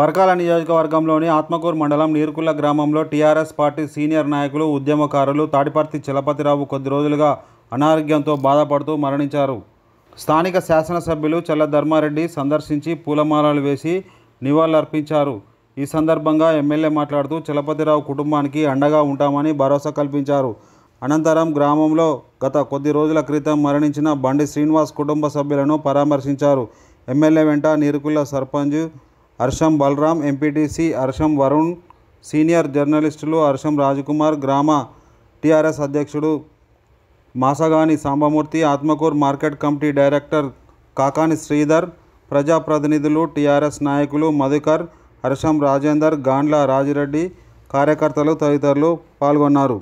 పరకాల నియోజకవర్గంలోని ఆత్మకూరు మండలం నీరుకుల్ల గ్రామంలో టీఆర్ఎస్ పార్టీ సీనియర్ నాయకులు ఉద్యమకారులు తాడిపర్తి చలపతిరావు కొద్ది రోజులుగా అనారోగ్యంతో బాధపడుతూ మరణించారు స్థానిక శాసనసభ్యులు చల్లధర్మారెడ్డి సందర్శించి పూలమాలలు వేసి నివాళులర్పించారు ఈ సందర్భంగా ఎమ్మెల్యే మాట్లాడుతూ చలపతిరావు కుటుంబానికి అండగా ఉంటామని భరోసా కల్పించారు అనంతరం గ్రామంలో గత కొద్ది రోజుల క్రితం మరణించిన బండి శ్రీనివాస్ కుటుంబ సభ్యులను పరామర్శించారు ఎమ్మెల్యే వెంట నీరుకుల్ల సర్పంచ్ హర్షం బలరాం ఎంపీటీసీ హర్షం వరుణ్ సీనియర్ జర్నలిస్టులు హర్షం రాజకుమార్ గ్రామ టీఆర్ఎస్ అధ్యక్షుడు Masagani Sambamurthy Atmakur market committee director Kakani Sridhar ప్రజాప్రతినిధులు టీఆర్ఎస్ నాయకులు మధుకర్ హర్షం రాజేందర్ గాండ్ల రాజిరెడ్డి కార్యకర్తలు తదితరులు పాల్గొన్నారు